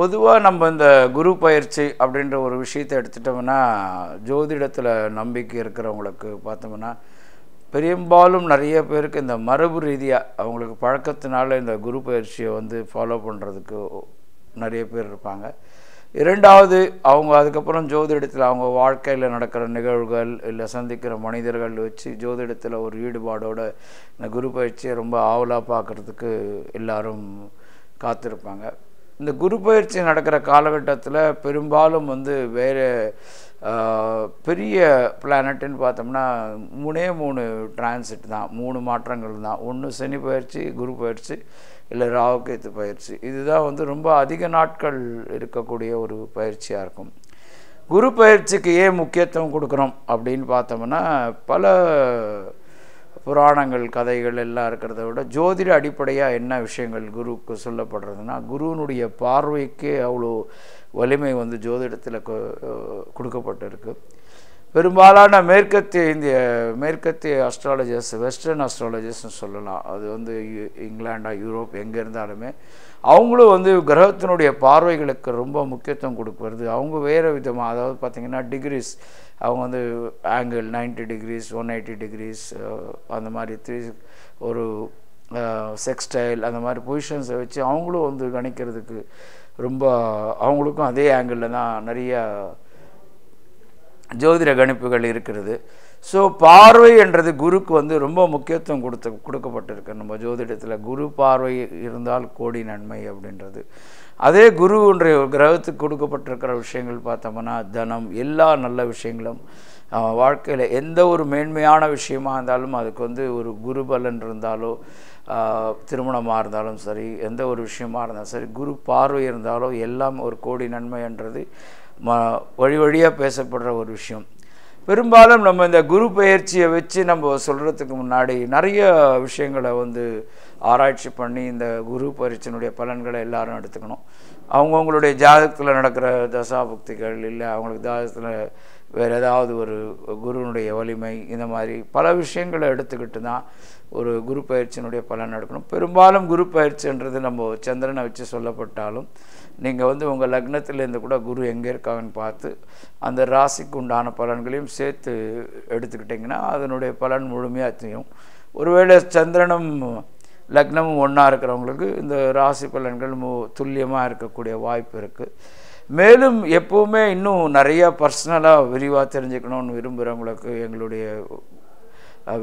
பொதுவாக நம்ம இந்த குரு பயிற்சி அப்படின்ற ஒரு விஷயத்தை எடுத்துட்டோம்னா ஜோதிடத்தில் நம்பிக்கை இருக்கிறவங்களுக்கு பார்த்தோம்னா பெரும்பாலும் நிறைய பேருக்கு இந்த மரபு ரீதியாக அவங்களுக்கு பழக்கத்தினால இந்த குரு பயிற்சியை வந்து ஃபாலோ பண்ணுறதுக்கு நிறைய பேர் இருப்பாங்க இரண்டாவது அவங்க அதுக்கப்புறம் ஜோதிடத்தில் அவங்க வாழ்க்கையில் நடக்கிற நிகழ்வுகள் இல்லை சந்திக்கிற மனிதர்கள் வச்சு ஜோதிடத்தில் ஒரு ஈடுபாடோடு இந்த குரு பயிற்சியை ரொம்ப ஆவலாக பார்க்குறதுக்கு எல்லோரும் காத்திருப்பாங்க இந்த குரு பயிற்சி நடக்கிற காலகட்டத்தில் பெரும்பாலும் வந்து வேறு பெரிய பிளானட்னு பார்த்தோம்னா மூணே மூணு டிரான்சிட் தான் மூணு மாற்றங்கள் தான் ஒன்று சனி பயிற்சி குரு பயிற்சி இல்லை ராவுக்கேத்து பயிற்சி இதுதான் வந்து ரொம்ப அதிக நாட்கள் இருக்கக்கூடிய ஒரு பயிற்சியாக இருக்கும் குரு பயிற்சிக்கு ஏன் முக்கியத்துவம் கொடுக்குறோம் அப்படின்னு பார்த்தோம்னா பல புராணங்கள் கதைகள் எல்லாம் இருக்கிறத விட ஜோதிட அடிப்படையாக என்ன விஷயங்கள் குருவுக்கு சொல்லப்படுறதுன்னா குருவினுடைய பார்வைக்கே அவ்வளோ வலிமை வந்து ஜோதிடத்தில் கொடுக்கப்பட்டிருக்கு பெரும்பாலான மேற்கத்திய இந்திய மேற்கத்திய அஸ்ட்ராலஜர்ஸ் வெஸ்டர்ன் அஸ்ட்ராலஜர்ஸ்னு சொல்லலாம் அது வந்து இங்கிலாண்டா யூரோப் எங்கே இருந்தாலுமே அவங்களும் வந்து கிரகத்தினுடைய பார்வைகளுக்கு ரொம்ப முக்கியத்துவம் கொடுக்கறது அவங்க வேறு விதமாக அதாவது பார்த்திங்கன்னா டிகிரிஸ் அவங்க வந்து angle ninety degrees one eighty degrees அந்த மாதிரி த்ரீ ஒரு செக்ஸ்டைல் அந்த மாதிரி பொசிஷன்ஸை வச்சு அவங்களும் வந்து கணிக்கிறதுக்கு ரொம்ப அவங்களுக்கும் அதே ஆங்கிளில் தான் நிறையா ஜோதிட கணிப்புகள் இருக்கிறது ஸோ பார்வை என்றது குருக்கு வந்து ரொம்ப முக்கியத்துவம் கொடுத்து கொடுக்கப்பட்டிருக்கு நம்ம ஜோதிடத்தில் குரு பார்வை இருந்தால் கோடி நன்மை அப்படின்றது அதே குருன்ற கிரகத்துக்கு கொடுக்கப்பட்டிருக்கிற விஷயங்கள் பார்த்தோம்னா தனம் எல்லா நல்ல விஷயங்களும் வாழ்க்கையில் எந்த ஒரு மேன்மையான விஷயமாக இருந்தாலும் அதுக்கு வந்து ஒரு குரு பலன் இருந்தாலோ திருமணமாக இருந்தாலும் சரி எந்த ஒரு விஷயமா இருந்தாலும் சரி குரு பார்வை இருந்தாலோ எல்லாம் ஒரு கோடி நன்மைன்றது ம வழி வழியாக பேசப்படுற ஒரு விஷயம் பெரும்பாலும் நம்ம இந்த குரு பயிற்சியை வச்சு நம்ம சொல்கிறதுக்கு முன்னாடி நிறைய விஷயங்களை வந்து ஆராய்ச்சி பண்ணி இந்த குரு பயிற்சியினுடைய பலன்களை எல்லாரும் எடுத்துக்கணும் அவங்கவுங்களுடைய ஜாதகத்தில் நடக்கிற தசாபுக்திகள் இல்லை அவங்களுக்கு ஜாதகத்தில் வேறு ஏதாவது ஒரு குருனுடைய வலிமை இந்த மாதிரி பல விஷயங்களை எடுத்துக்கிட்டு தான் ஒரு குரு பயிற்சியினுடைய பலன் எடுக்கணும் பெரும்பாலும் குரு பயிற்சின்றது நம்ம சந்திரனை வச்சு சொல்லப்பட்டாலும் நீங்கள் வந்து உங்கள் லக்னத்திலேருந்து கூட குரு எங்கே இருக்காங்கன்னு பார்த்து அந்த ராசிக்கு உண்டான பலன்களையும் சேர்த்து எடுத்துக்கிட்டிங்கன்னா அதனுடைய பலன் முழுமையாக தெரியும் ஒருவேளை சந்திரனும் லக்னமும் ஒன்றா இருக்கிறவங்களுக்கு இந்த ராசி பலன்கள் துல்லியமாக இருக்கக்கூடிய வாய்ப்பு இருக்குது மேலும் எப்போவுமே இன்னும் நிறையா பர்சனலாக விரிவாக தெரிஞ்சுக்கணும்னு விரும்புகிறவங்களுக்கு எங்களுடைய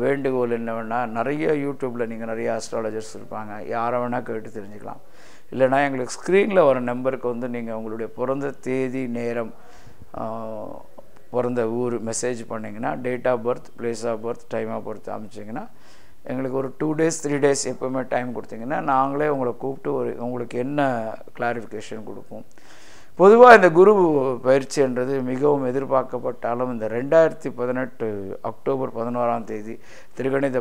வேண்டுகோள் என்னவென்னா நிறைய யூடியூப்பில் நீங்கள் நிறைய ஆஸ்ட்ராலஜர்ஸ் இருப்பாங்க யாரை வேணால் கேட்டு தெரிஞ்சுக்கலாம் இல்லைனா எங்களுக்கு ஸ்க்ரீனில் வர நம்பருக்கு வந்து நீங்கள் உங்களுடைய பிறந்த தேதி நேரம் பிறந்த ஊர் மெசேஜ் பண்ணிங்கன்னா date of birth place of birth time of birth அமைச்சிங்கன்னா எங்களுக்கு ஒரு டூ டேஸ் த்ரீ டேஸ் எப்போவுமே டைம் கொடுத்தீங்கன்னா நாங்களே உங்களை கூப்பிட்டு ஒரு உங்களுக்கு என்ன கிளாரிஃபிகேஷன் கொடுப்போம் பொதுவாக இந்த குரு பயிற்சி என்றது மிகவும் எதிர்பார்க்கப்பட்டாலும் இந்த ரெண்டாயிரத்தி பதினெட்டு அக்டோபர் பதினோராம் தேதி திருகணித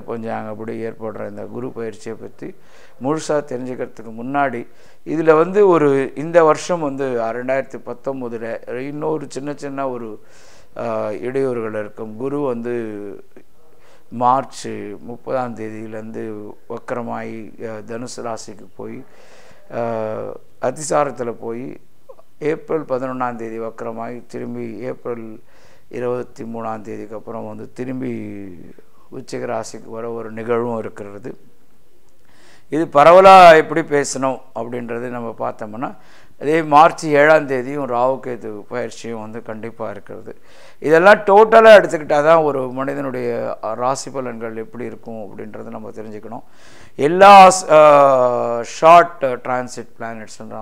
அப்படி ஏற்படுற இந்த குரு பயிற்சியை பற்றி முழுசாக தெரிஞ்சுக்கிறதுக்கு முன்னாடி இதில் வந்து ஒரு இந்த வருஷம் வந்து ரெண்டாயிரத்தி பத்தொம்போதில் இன்னொரு சின்ன சின்ன ஒரு இடையூறுகள் இருக்கும் குரு வந்து மார்ச் முப்பதாம் தேதியிலேருந்து வக்கரமாகி தனுசு ராசிக்கு போய் அதிசாரத்தில் போய் ஏப்ரல் பதினொன்றாம் தேதி வக்கரமாகி திரும்பி ஏப்ரல் இருபத்தி மூணாம் தேதிக்கு அப்புறம் வந்து திரும்பி உச்சிக ராசிக்கு வர ஒரு நிகழ்வும் இருக்கிறது இது பரவலாக எப்படி பேசணும் அப்படின்றது நம்ம பார்த்தோம்னா அதே மார்ச் ஏழாம் தேதியும் ராவுக்கேது பயிற்சியும் வந்து கண்டிப்பாக இருக்கிறது இதெல்லாம் டோட்டலாக எடுத்துக்கிட்டால் தான் ஒரு மனிதனுடைய ராசி பலன்கள் எப்படி இருக்கும் அப்படின்றத நம்ம தெரிஞ்சுக்கணும் எல்லா ஷார்ட் டிரான்சிட் பிளானட்ஸ்ன்ற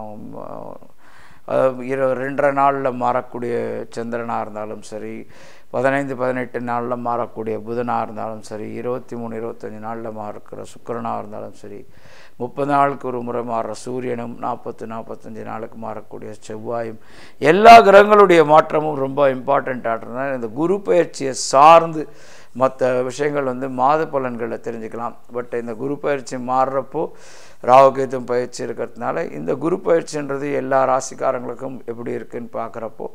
இரு ரெண்டரை நாளில் மாறக்கூடிய சந்திரனாக இருந்தாலும் சரி பதினைந்து பதினெட்டு நாளில் மாறக்கூடிய புதனாக இருந்தாலும் சரி இருபத்தி மூணு இருபத்தஞ்சி நாளில் மாறக்கிற சுக்கரனாக இருந்தாலும் சரி முப்பது நாளுக்கு ஒரு முறை மாறுற சூரியனும் நாற்பத்து நாற்பத்தஞ்சு நாளுக்கு மாறக்கூடிய செவ்வாயும் எல்லா கிரகங்களுடைய மாற்றமும் ரொம்ப இம்பார்ட்டண்ட்டாக இருந்தால் இந்த குரு பயிற்சியை சார்ந்து மற்ற விஷயங்கள் வந்து மாத பலன்களை தெரிஞ்சுக்கலாம் பட் இந்த குரு பயிற்சி மாறுறப்போ ராகுகேதும் பயிற்சி இருக்கிறதுனால இந்த குரு பயிற்சின்றது எல்லா ராசிக்காரங்களுக்கும் எப்படி இருக்குன்னு பார்க்குறப்போ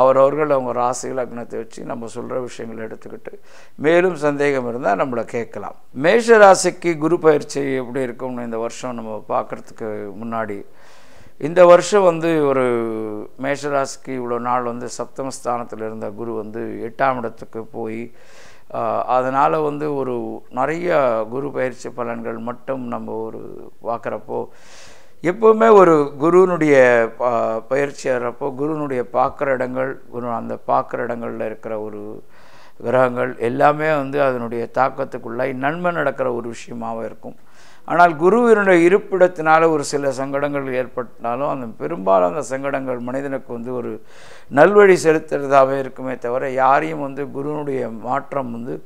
அவரவர்கள் அவங்க ராசி லக்னத்தை வச்சு நம்ம சொல்கிற விஷயங்களை எடுத்துக்கிட்டு மேலும் சந்தேகம் இருந்தால் நம்மளை கேட்கலாம் மேஷ ராசிக்கு குரு பயிற்சி எப்படி இருக்கும்னு இந்த வருஷம் நம்ம பார்க்குறதுக்கு முன்னாடி இந்த வருஷம் வந்து ஒரு மேஷராசிக்கு இவ்வளோ நாள் வந்து சப்தமஸ்தானத்தில் இருந்த குரு வந்து எட்டாம் இடத்துக்கு போய் அதனால் வந்து ஒரு நிறைய குரு பயிற்சி பலன்கள் மட்டும் நம்ம ஒரு பார்க்குறப்போ எப்போவுமே ஒரு குருனுடைய பயிற்சி ஆகிறப்போ குருனுடைய பார்க்குற இடங்கள் குரு அந்த பார்க்குற இடங்களில் இருக்கிற ஒரு கிரகங்கள் எல்லாமே வந்து அதனுடைய தாக்கத்துக்குள்ளாய் நன்மை நடக்கிற ஒரு விஷயமாகவும் இருக்கும் ஆனால் குருவினுடைய இருப்பிடத்தினால் ஒரு சில சங்கடங்கள் ஏற்பட்டாலும் அந்த பெரும்பாலும் அந்த சங்கடங்கள் மனிதனுக்கு வந்து ஒரு நல்வழி செலுத்துறதாகவே இருக்குமே தவிர யாரையும் வந்து குருவினுடைய மாற்றம் வந்து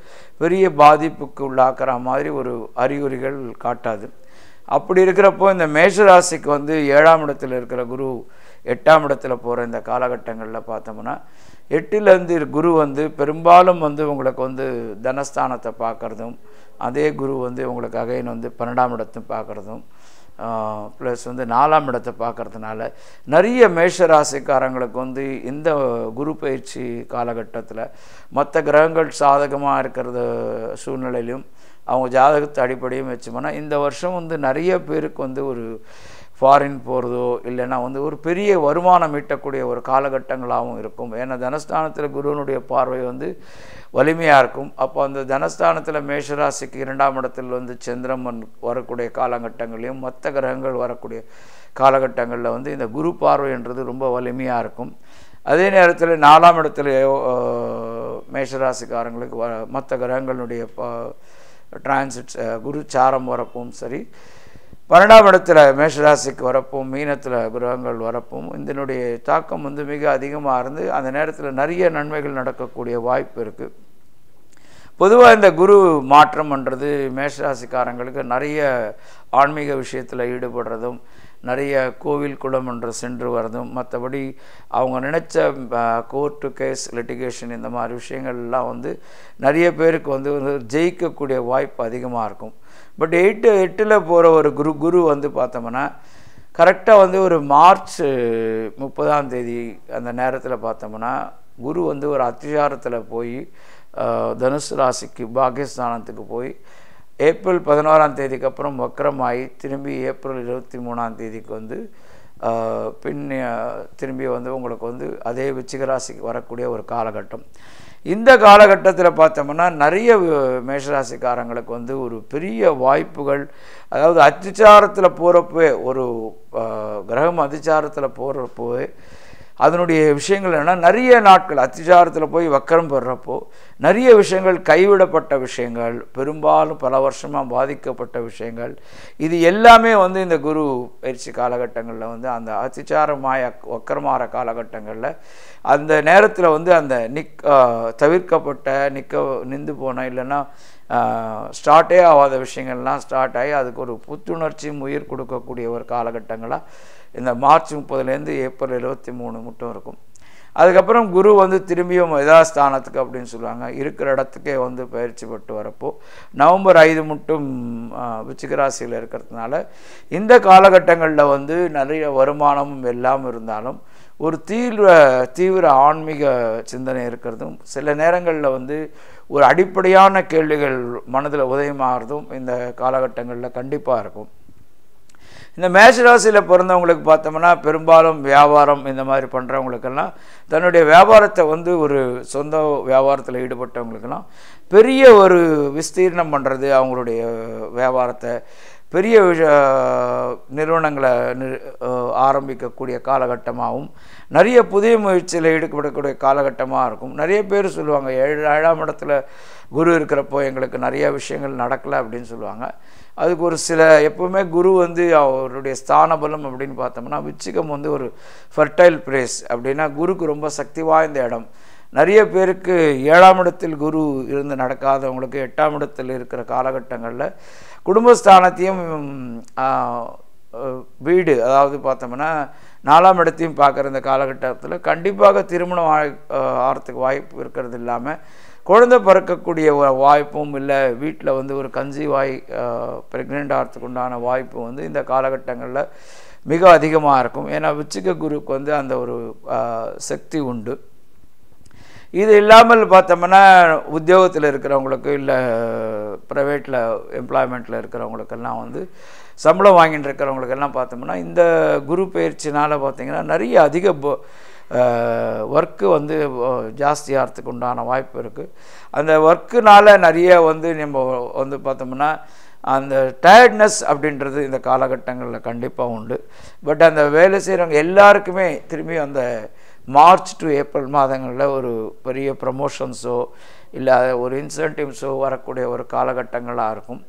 பெரிய பாதிப்புக்கு உள்ளாக்குற மாதிரி ஒரு அறிகுறிகள் காட்டாது அப்படி இருக்கிறப்போ இந்த மேஷராசிக்கு வந்து ஏழாம் இடத்தில் இருக்கிற குரு எட்டாம் இடத்துல போகிற இந்த காலகட்டங்களில் பார்த்தோம்னா எட்டிலேருந்து குரு வந்து பெரும்பாலும் வந்து உங்களுக்கு வந்து தனஸ்தானத்தை பார்க்குறதும் அதே குரு வந்து உங்களுக்கு அகைன் வந்து பன்னெண்டாம் இடத்தையும் பார்க்குறதும் ப்ளஸ் வந்து நாலாம் இடத்தை பார்க்குறதுனால நிறைய மேஷ ராசிக்காரங்களுக்கு வந்து இந்த குரு பயிற்சி காலகட்டத்தில் மற்ற கிரகங்கள் சாதகமாக இருக்கிறத சூழ்நிலையிலும் அவங்க ஜாதகத்தை அடிப்படையும் வச்சோம்னா இந்த வருஷம் வந்து நிறைய பேருக்கு வந்து ஒரு ஃபாரின் போகிறதோ இல்லைன்னா வந்து ஒரு பெரிய வருமானம் ஈட்டக்கூடிய ஒரு காலகட்டங்களாகவும் இருக்கும் ஏன்னா தனஸ்தானத்தில் குருவனுடைய பார்வை வந்து வலிமையாக இருக்கும் அப்போ அந்த தனஸ்தானத்தில் மேஷராசிக்கு இரண்டாம் இடத்தில் வந்து சந்திரமன் வரக்கூடிய காலகட்டங்களையும் மற்ற கிரகங்கள் வரக்கூடிய காலகட்டங்களில் வந்து இந்த குரு பார்வைன்றது ரொம்ப வலிமையாக இருக்கும் அதே நேரத்தில் நாலாம் இடத்துல மேஷராசிக்காரங்களுக்கு வ மற்ற கிரகங்களுடைய டிரான்சிட்ஸ் குரு சாரம் வரப்பும் சரி பன்னெண்டாம் இடத்துல மேஷராசிக்கு வரப்பும் மீனத்தில் கிரகங்கள் வரப்பும் இதனுடைய தாக்கம் வந்து மிக அதிகமாக இருந்து அந்த நேரத்தில் நிறைய நன்மைகள் நடக்கக்கூடிய வாய்ப்பு இருக்குது பொதுவாக இந்த குரு மாற்றம்ன்றது மேஷராசிக்காரங்களுக்கு நிறைய ஆன்மீக விஷயத்தில் ஈடுபடுறதும் நிறைய கோவில் குளம் என்று சென்று வரதும் மற்றபடி அவங்க நினச்ச கோர்ட்டு கேஸ் லிட்டிகேஷன் இந்த மாதிரி விஷயங்கள்லாம் வந்து நிறைய பேருக்கு வந்து ஜெயிக்கக்கூடிய வாய்ப்பு அதிகமாக இருக்கும் பட் எயிட்டு எட்டில் போகிற ஒரு குரு குரு வந்து பார்த்தோம்னா கரெக்டாக வந்து ஒரு மார்ச் முப்பதாம் தேதி அந்த நேரத்தில் பார்த்தோம்னா குரு வந்து ஒரு அத்தியாரத்தில் போய் தனுசு ராசிக்கு பாகியஸ்தானத்துக்கு போய் ஏப்ரல் பதினோராம் தேதிக்கு அப்புறம் வக்கரமாகி திரும்பி ஏப்ரல் இருபத்தி மூணாம் தேதிக்கு வந்து பின் திரும்பி வந்து உங்களுக்கு வந்து அதே விச்சிகராசிக்கு ராசிக்கு வரக்கூடிய ஒரு காலகட்டம் இந்த காலகட்டத்தில் பார்த்தோம்னா நிறைய மேஷராசிக்காரங்களுக்கு வந்து ஒரு பெரிய வாய்ப்புகள் அதாவது அதிச்சாரத்தில் போகிறப்போ ஒரு கிரகம் அதிச்சாரத்தில் போகிறப்போ அதனுடைய விஷயங்கள் என்னென்னா நிறைய நாட்கள் அத்திசாரத்தில் போய் வக்கரம் பெறுறப்போ நிறைய விஷயங்கள் கைவிடப்பட்ட விஷயங்கள் பெரும்பாலும் பல வருஷமாக பாதிக்கப்பட்ட விஷயங்கள் இது எல்லாமே வந்து இந்த குரு பயிற்சி காலகட்டங்களில் வந்து அந்த அத்திச்சாரமாய வக்கரமாற காலகட்டங்களில் அந்த நேரத்தில் வந்து அந்த நிக் தவிர்க்கப்பட்ட நிற்க நின்று போன இல்லைன்னா ஸ்டார்ட்டே ஆகாத விஷயங்கள்லாம் ஸ்டார்ட் ஆகி அதுக்கு ஒரு புத்துணர்ச்சியும் உயிர் கொடுக்கக்கூடிய ஒரு காலகட்டங்களாக இந்த மார்ச் முப்பதுலேருந்து ஏப்ரல் இருபத்தி மூணு மட்டும் இருக்கும் அதுக்கப்புறம் குரு வந்து திரும்பியும் யதாஸ்தானத்துக்கு அப்படின்னு சொல்லுவாங்க இருக்கிற இடத்துக்கே வந்து பயிற்சி பெற்று வரப்போ நவம்பர் ஐந்து மட்டும் விச்சிகராசியில் இருக்கிறதுனால இந்த காலகட்டங்களில் வந்து நிறைய வருமானமும் எல்லாம் இருந்தாலும் ஒரு தீவிர தீவிர ஆன்மீக சிந்தனை இருக்கிறதும் சில நேரங்களில் வந்து ஒரு அடிப்படையான கேள்விகள் மனதில் உதயமாகிறதும் இந்த காலகட்டங்களில் கண்டிப்பாக இருக்கும் இந்த மேஷராசியில் பிறந்தவங்களுக்கு பார்த்தோம்னா பெரும்பாலும் வியாபாரம் இந்த மாதிரி பண்ணுறவங்களுக்கெல்லாம் தன்னுடைய வியாபாரத்தை வந்து ஒரு சொந்த வியாபாரத்தில் ஈடுபட்டவங்களுக்கெல்லாம் பெரிய ஒரு விஸ்தீர்ணம் பண்ணுறது அவங்களுடைய வியாபாரத்தை பெரிய நிறுவனங்களை ஆரம்பிக்கக்கூடிய காலகட்டமாகவும் நிறைய புதிய முயற்சியில் ஈடுபடக்கூடிய காலகட்டமாக இருக்கும் நிறைய பேர் சொல்லுவாங்க ஏழு ஏழாம் இடத்துல குரு இருக்கிறப்போ எங்களுக்கு நிறைய விஷயங்கள் நடக்கலை அப்படின்னு சொல்லுவாங்க அதுக்கு ஒரு சில எப்போவுமே குரு வந்து அவருடைய ஸ்தான பலம் அப்படின்னு பார்த்தோம்னா விச்சிகம் வந்து ஒரு ஃபர்டைல் பிளேஸ் அப்படின்னா குருக்கு ரொம்ப சக்தி வாய்ந்த இடம் நிறைய பேருக்கு ஏழாம் இடத்தில் குரு இருந்து நடக்காதவங்களுக்கு எட்டாம் இடத்தில் இருக்கிற காலகட்டங்களில் குடும்பஸ்தானத்தையும் வீடு அதாவது பார்த்தோம்னா நாலாம் இடத்தையும் பார்க்குற இந்த காலகட்டத்தில் கண்டிப்பாக திருமணம் ஆகிறதுக்கு வாய்ப்பு இருக்கிறது இல்லாமல் குழந்தை பிறக்கக்கூடிய வாய்ப்பும் இல்லை வீட்டில் வந்து ஒரு கஞ்சி வாய் ப்ரெக்னென்ட் ஆகிறதுக்கு உண்டான வாய்ப்பும் வந்து இந்த காலகட்டங்களில் மிக அதிகமாக இருக்கும் ஏன்னா விச்சிக குருவுக்கு வந்து அந்த ஒரு சக்தி உண்டு இது இல்லாமல் பார்த்தோம்னா உத்தியோகத்தில் இருக்கிறவங்களுக்கு இல்லை ப்ரைவேட்டில் எம்ப்ளாய்மெண்ட்டில் இருக்கிறவங்களுக்கெல்லாம் வந்து சம்பளம் வாங்கிட்டு இருக்கிறவங்களுக்கெல்லாம் பார்த்தோம்னா இந்த குரு பயிற்சினால் பார்த்திங்கன்னா நிறைய அதிக ஒர்க்கு வந்து ஜாஸ்தியாகிறதுக்கு உண்டான வாய்ப்பு இருக்குது அந்த ஒர்க்குனால் நிறைய வந்து நம்ம வந்து பார்த்தோம்னா அந்த டயர்ட்னஸ் அப்படின்றது இந்த காலகட்டங்களில் கண்டிப்பாக உண்டு பட் அந்த வேலை செய்கிறவங்க எல்லாருக்குமே திரும்பி அந்த மார்ச் டு ஏப்ரல் மாதங்களில் ஒரு பெரிய ப்ரமோஷன்ஸோ இல்லை ஒரு இன்சென்டிவ்ஸோ வரக்கூடிய ஒரு காலகட்டங்களாக இருக்கும்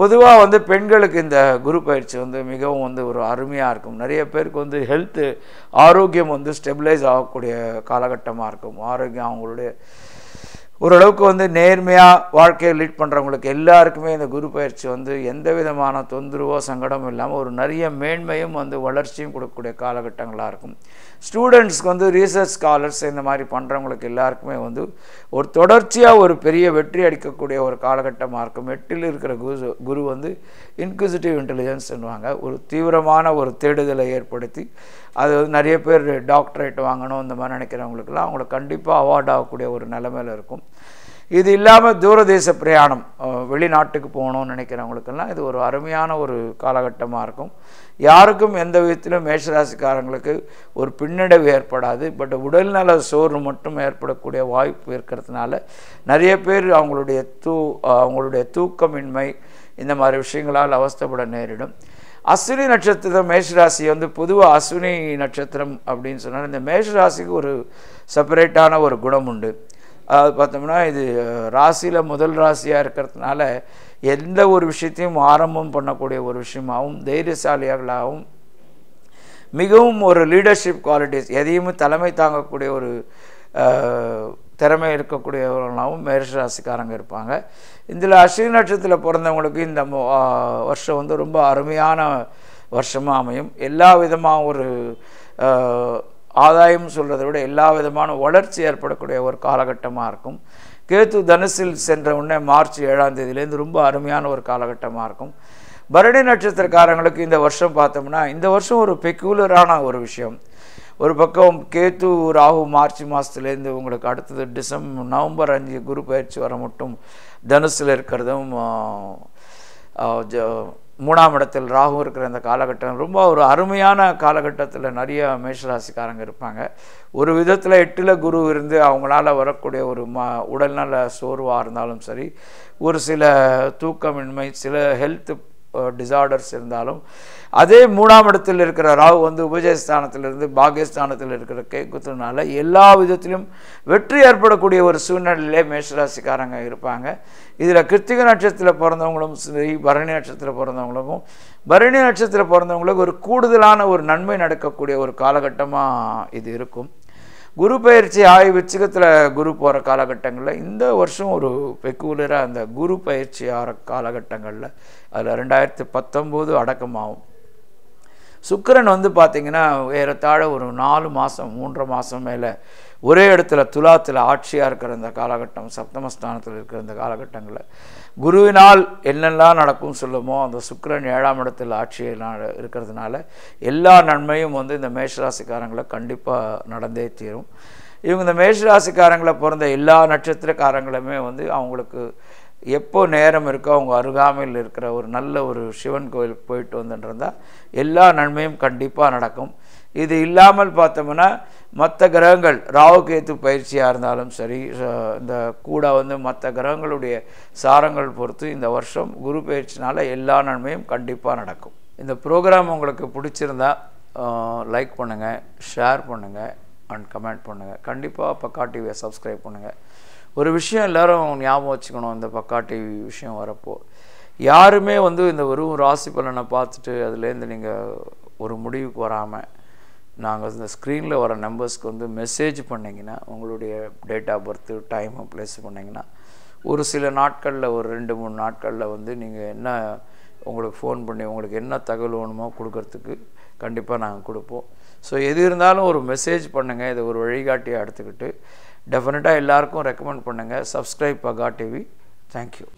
பொதுவாக வந்து பெண்களுக்கு இந்த குரு பயிற்சி வந்து மிகவும் வந்து ஒரு அருமையாக இருக்கும் நிறைய பேருக்கு வந்து ஹெல்த்து ஆரோக்கியம் வந்து ஸ்டெபிலைஸ் ஆகக்கூடிய காலகட்டமாக இருக்கும் ஆரோக்கியம் அவங்களுடைய ஓரளவுக்கு வந்து நேர்மையாக வாழ்க்கையை லீட் பண்ணுறவங்களுக்கு எல்லாருக்குமே இந்த குரு பயிற்சி வந்து எந்த விதமான தொந்தரவோ சங்கடமும் இல்லாமல் ஒரு நிறைய மேன்மையும் வந்து வளர்ச்சியும் கொடுக்கக்கூடிய காலகட்டங்களாக இருக்கும் ஸ்டூடெண்ட்ஸ்க்கு வந்து ரீசர்ச் ஸ்காலர்ஸ் இந்த மாதிரி பண்ணுறவங்களுக்கு எல்லாருக்குமே வந்து ஒரு தொடர்ச்சியாக ஒரு பெரிய வெற்றி அடிக்கக்கூடிய ஒரு காலகட்டமாக இருக்கும் எட்டில் இருக்கிற குரு குரு வந்து இன்க்விசிட்டிவ் இன்டெலிஜென்ஸ்ன்னுவாங்க ஒரு தீவிரமான ஒரு தேடுதலை ஏற்படுத்தி அது வந்து நிறைய பேர் டாக்டரேட் வாங்கணும் இந்த மாதிரி நினைக்கிறவங்களுக்குலாம் அவங்களுக்கு கண்டிப்பாக அவார்ட் ஆகக்கூடிய ஒரு நிலைமையில் இருக்கும் இது இல்லாமல் தூரதேச பிரயாணம் வெளிநாட்டுக்கு போகணும்னு நினைக்கிறவங்களுக்கெல்லாம் இது ஒரு அருமையான ஒரு காலகட்டமாக இருக்கும் யாருக்கும் எந்த விதத்திலும் மேஷராசிக்காரங்களுக்கு ஒரு பின்னடைவு ஏற்படாது பட் உடல்நல சோர்வு மட்டும் ஏற்படக்கூடிய வாய்ப்பு இருக்கிறதுனால நிறைய பேர் அவங்களுடைய தூ அவங்களுடைய தூக்கமின்மை இந்த மாதிரி விஷயங்களால் அவஸ்தப்பட நேரிடும் அஸ்வினி நட்சத்திரம் மேஷராசி வந்து பொதுவாக அஸ்வினி நட்சத்திரம் அப்படின்னு சொன்னால் இந்த மேஷராசிக்கு ஒரு செப்பரேட்டான ஒரு குணம் உண்டு அது பார்த்தோம்னா இது ராசியில் முதல் ராசியாக இருக்கிறதுனால எந்த ஒரு விஷயத்தையும் ஆரம்பம் பண்ணக்கூடிய ஒரு விஷயமாகவும் தைரியசாலியாகளாகவும் மிகவும் ஒரு லீடர்ஷிப் குவாலிட்டிஸ் எதையுமே தலைமை தாங்கக்கூடிய ஒரு திறமை இருக்கக்கூடியவர்களாகவும் மேரிஷ ராசிக்காரங்க இருப்பாங்க இதில் அஸ்வினி நட்சத்திரத்தில் பிறந்தவங்களுக்கு இந்த வருஷம் வந்து ரொம்ப அருமையான வருஷமாக அமையும் எல்லா விதமாக ஒரு ஆதாயம் சொல்கிறத விட எல்லா விதமான வளர்ச்சி ஏற்படக்கூடிய ஒரு காலகட்டமாக இருக்கும் கேத்து தனுசில் சென்ற உடனே மார்ச் ஏழாம் தேதியிலேருந்து ரொம்ப அருமையான ஒரு காலகட்டமாக இருக்கும் பரணி நட்சத்திரக்காரங்களுக்கு இந்த வருஷம் பார்த்தோம்னா இந்த வருஷம் ஒரு பெக்குலரான ஒரு விஷயம் ஒரு பக்கம் கேத்து ராகு மார்ச் மாதத்துலேருந்து உங்களுக்கு அடுத்தது டிசம்பர் நவம்பர் அஞ்சு குரு பயிற்சி வர மட்டும் தனுசில் இருக்கிறதும் மூணாம் இடத்தில் ராகு இருக்கிற அந்த காலகட்டம் ரொம்ப ஒரு அருமையான காலகட்டத்தில் நிறைய மேஷராசிக்காரங்க இருப்பாங்க ஒரு விதத்தில் எட்டில் குரு இருந்து அவங்களால வரக்கூடிய ஒரு ம உடல்நல சோர்வாக இருந்தாலும் சரி ஒரு சில தூக்கமின்மை சில ஹெல்த்து டிசார்டர்ஸ் இருந்தாலும் அதே மூணாம் இடத்தில் இருக்கிற ராகு வந்து உபஜயஸ்தானத்திலிருந்து பாகியஸ்தானத்தில் இருக்கிற கேக்குத்தினால எல்லா விதத்திலும் வெற்றி ஏற்படக்கூடிய ஒரு சூழ்நிலையிலே மேஷராசிக்காரங்க இருப்பாங்க இதில் கிருத்திக நட்சத்திரத்தில் பிறந்தவங்களும் சரி பரணி நட்சத்திரத்தில் பிறந்தவங்களுக்கும் பரணி நட்சத்திரத்தில் பிறந்தவங்களுக்கு ஒரு கூடுதலான ஒரு நன்மை நடக்கக்கூடிய ஒரு காலகட்டமாக இது இருக்கும் குரு பயிற்சி ஆய்வு குரு போகிற காலகட்டங்களில் இந்த வருஷம் ஒரு பெக்குலராக அந்த குரு பயிற்சி ஆகிற காலகட்டங்களில் அதில் ரெண்டாயிரத்தி பத்தொம்போது அடக்கமாகும் சுக்கரன் வந்து பார்த்திங்கன்னா ஏறத்தாழ ஒரு நாலு மாதம் மூன்று மாதம் மேலே ஒரே இடத்துல துலாத்தில் ஆட்சியாக இருக்கிற அந்த காலகட்டம் சப்தமஸ்தானத்தில் இருக்கிற அந்த காலகட்டங்களில் குருவினால் என்னெல்லாம் நடக்கும் சொல்லுமோ அந்த சுக்கரன் ஏழாம் இடத்தில் ஆட்சியெல்லாம் இருக்கிறதுனால எல்லா நன்மையும் வந்து இந்த மேஷராசிக்காரங்களை கண்டிப்பாக நடந்தே தீரும் இவங்க இந்த மேஷராசிக்காரங்களை பிறந்த எல்லா நட்சத்திரக்காரங்களுமே வந்து அவங்களுக்கு எப்போ நேரம் இருக்கோ அவங்க அருகாமையில் இருக்கிற ஒரு நல்ல ஒரு சிவன் கோயிலுக்கு போயிட்டு வந்துட்டு இருந்தால் எல்லா நன்மையும் கண்டிப்பாக நடக்கும் இது இல்லாமல் பார்த்தோம்னா மற்ற கிரகங்கள் ராவுகேத்து பயிற்சியாக இருந்தாலும் சரி இந்த கூட வந்து மற்ற கிரகங்களுடைய சாரங்கள் பொறுத்து இந்த வருஷம் குரு பயிற்சினால் எல்லா நன்மையும் கண்டிப்பாக நடக்கும் இந்த ப்ரோக்ராம் உங்களுக்கு பிடிச்சிருந்தா லைக் பண்ணுங்கள் ஷேர் பண்ணுங்கள் அண்ட் கமெண்ட் பண்ணுங்கள் கண்டிப்பாக பக்கா டிவியை சப்ஸ்கிரைப் பண்ணுங்கள் ஒரு விஷயம் எல்லோரும் ஞாபகம் வச்சுக்கணும் இந்த பக்கா டிவி விஷயம் வரப்போ யாருமே வந்து இந்த வெறும் ராசி பலனை பார்த்துட்டு அதுலேருந்து நீங்கள் ஒரு முடிவுக்கு வராமல் நாங்கள் இந்த ஸ்க்ரீனில் வர நம்பர்ஸ்க்கு வந்து மெசேஜ் பண்ணிங்கன்னா உங்களுடைய டேட் ஆஃப் பர்த்து டைமை ப்ளேஸ் பண்ணிங்கன்னா ஒரு சில நாட்களில் ஒரு ரெண்டு மூணு நாட்களில் வந்து நீங்கள் என்ன உங்களுக்கு ஃபோன் பண்ணி உங்களுக்கு என்ன தகவல் வேணுமோ கொடுக்கறதுக்கு கண்டிப்பாக நாங்கள் கொடுப்போம் ஸோ எது இருந்தாலும் ஒரு மெசேஜ் பண்ணுங்கள் இதை ஒரு வழிகாட்டியாக எடுத்துக்கிட்டு டெஃபினட்டாக எல்லாருக்கும் ரெக்கமெண்ட் பண்ணுங்கள் சப்ஸ்கிரைப் பகா டிவி தேங்க்யூ